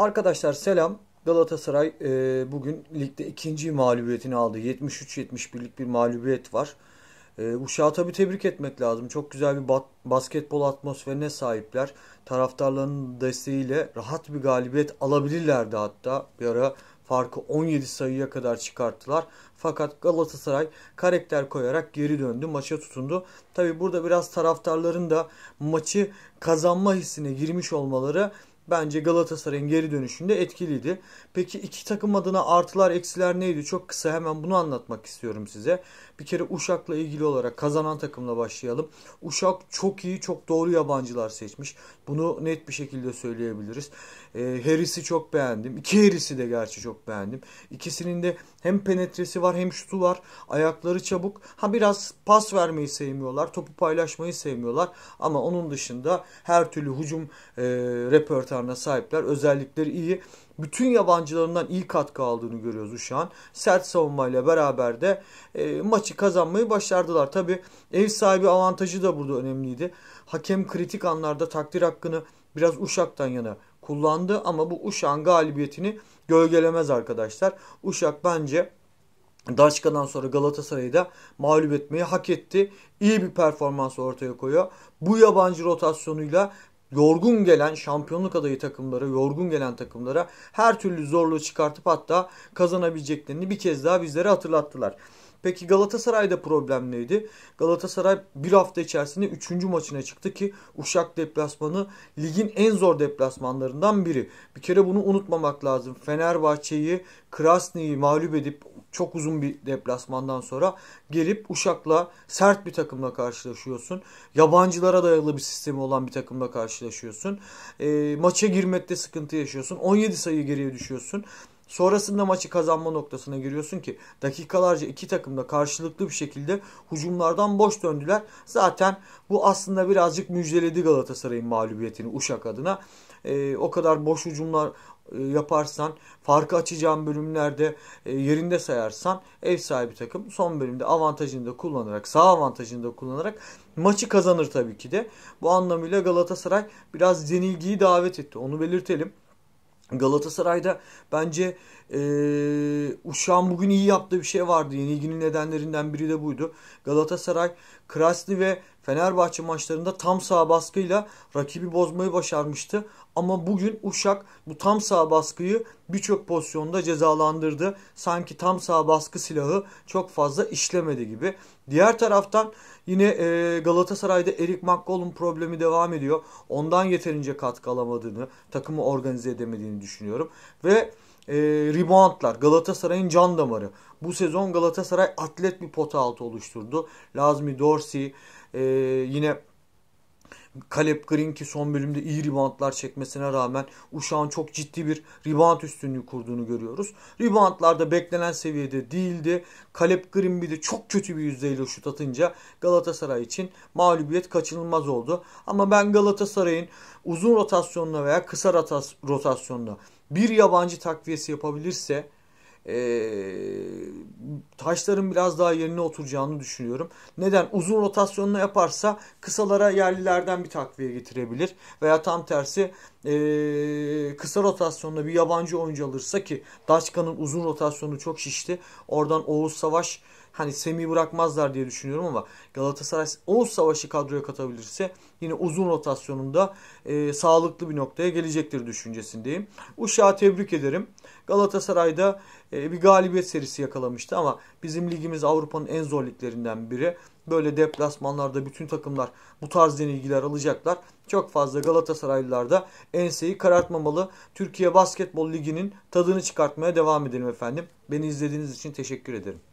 Arkadaşlar selam. Galatasaray e, bugün ligde ikinci mağlubiyetini aldı. 73-71'lik bir mağlubiyet var. E, Uşağı tabii tebrik etmek lazım. Çok güzel bir bat, basketbol atmosferine sahipler. Taraftarlarının desteğiyle rahat bir galibiyet alabilirlerdi hatta. Bir ara farkı 17 sayıya kadar çıkarttılar. Fakat Galatasaray karakter koyarak geri döndü. Maça tutundu. tabii burada biraz taraftarların da maçı kazanma hissine girmiş olmaları bence Galatasaray'ın geri dönüşünde etkiliydi. Peki iki takım adına artılar eksiler neydi? Çok kısa hemen bunu anlatmak istiyorum size. Bir kere Uşak'la ilgili olarak kazanan takımla başlayalım. Uşak çok iyi, çok doğru yabancılar seçmiş. Bunu net bir şekilde söyleyebiliriz. E, Harris'i çok beğendim. İki Harris'i de gerçi çok beğendim. İkisinin de hem penetresi var hem şutu var. Ayakları çabuk. Ha biraz pas vermeyi sevmiyorlar. Topu paylaşmayı sevmiyorlar. Ama onun dışında her türlü hücum e, repertuarı imkanlarına sahipler. Özellikleri iyi. Bütün yabancılarından iyi katkı aldığını görüyoruz Uşak'ın. Sert savunmayla beraber de e, maçı kazanmayı başardılar. Tabi ev sahibi avantajı da burada önemliydi. Hakem kritik anlarda takdir hakkını biraz Uşak'tan yana kullandı ama bu Uşak'ın galibiyetini gölgelemez arkadaşlar. Uşak bence Daşka'dan sonra Galatasaray'ı da mağlup etmeyi hak etti. İyi bir performans ortaya koyuyor. Bu yabancı rotasyonuyla yorgun gelen şampiyonluk adayı takımlara, yorgun gelen takımlara her türlü zorluğu çıkartıp hatta kazanabileceklerini bir kez daha bizlere hatırlattılar. Peki Galatasaray'da problem neydi? Galatasaray bir hafta içerisinde 3. maçına çıktı ki Uşak deplasmanı ligin en zor deplasmanlarından biri. Bir kere bunu unutmamak lazım. Fenerbahçe'yi, Krasni'yi mağlup edip çok uzun bir deplasmandan sonra gelip Uşak'la sert bir takımla karşılaşıyorsun. Yabancılara dayalı bir sistemi olan bir takımla karşılaşıyorsun. E, maça girmekte sıkıntı yaşıyorsun. 17 sayı geriye düşüyorsun. Sonrasında maçı kazanma noktasına giriyorsun ki dakikalarca iki takım da karşılıklı bir şekilde hücumlardan boş döndüler. Zaten bu aslında birazcık müjdeledi Galatasaray'ın mağlubiyetini Uşak adına. E, o kadar boş hücumlar e, yaparsan, farkı açacağın bölümlerde e, yerinde sayarsan ev sahibi takım son bölümde avantajını da kullanarak, sağ avantajını da kullanarak maçı kazanır tabii ki de. Bu anlamıyla Galatasaray biraz zenilgiyi davet etti. Onu belirtelim. Galatasaray'da bence e, Uşak'ın bugün iyi yaptığı bir şey vardı. Yenilginin nedenlerinden biri de buydu. Galatasaray Krasni ve Fenerbahçe maçlarında tam sağ baskıyla rakibi bozmayı başarmıştı. Ama bugün Uşak bu tam sağ baskıyı birçok pozisyonda cezalandırdı. Sanki tam sağ baskı silahı çok fazla işlemedi gibi. Diğer taraftan yine e, Galatasaray'da Erik McCollum problemi devam ediyor. Ondan yeterince katkı alamadığını, takımı organize edemediğini düşünüyorum. Ve e, reboundlar. Galatasaray'ın can damarı. Bu sezon Galatasaray atlet bir pota altı oluşturdu. Lazmi Dorsi e, ee, yine Caleb Green ki son bölümde iyi reboundlar çekmesine rağmen Uşak'ın çok ciddi bir rebound üstünlüğü kurduğunu görüyoruz. Reboundlarda beklenen seviyede değildi. Caleb Green bir de çok kötü bir yüzdeyle şut atınca Galatasaray için mağlubiyet kaçınılmaz oldu. Ama ben Galatasaray'ın uzun rotasyonla veya kısa rotasyonla bir yabancı takviyesi yapabilirse ee, taşların biraz daha yerine oturacağını düşünüyorum. Neden? Uzun rotasyonla yaparsa kısalara yerlilerden bir takviye getirebilir. Veya tam tersi ee, kısa rotasyonla bir yabancı oyuncu alırsa ki Daçka'nın uzun rotasyonu çok şişti. Oradan Oğuz Savaş hani Semih'i bırakmazlar diye düşünüyorum ama Galatasaray 10 savaşı kadroya katabilirse yine uzun rotasyonunda e, sağlıklı bir noktaya gelecektir düşüncesindeyim. Uşağı tebrik ederim. Galatasaray'da e, bir galibiyet serisi yakalamıştı ama bizim ligimiz Avrupa'nın en zor liglerinden biri. Böyle deplasmanlarda bütün takımlar bu tarz yenilgiler alacaklar. Çok fazla Galatasaraylılar da enseyi karartmamalı. Türkiye Basketbol Ligi'nin tadını çıkartmaya devam edelim efendim. Beni izlediğiniz için teşekkür ederim.